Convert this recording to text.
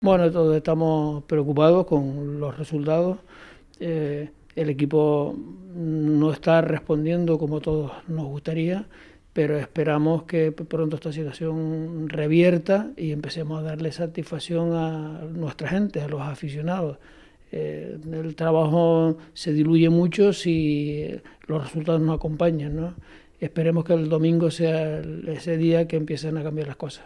Bueno, todos estamos preocupados con los resultados. Eh, el equipo no está respondiendo como todos nos gustaría, pero esperamos que pronto esta situación revierta y empecemos a darle satisfacción a nuestra gente, a los aficionados. Eh, el trabajo se diluye mucho si los resultados no acompañan. ¿no? Esperemos que el domingo sea ese día que empiecen a cambiar las cosas.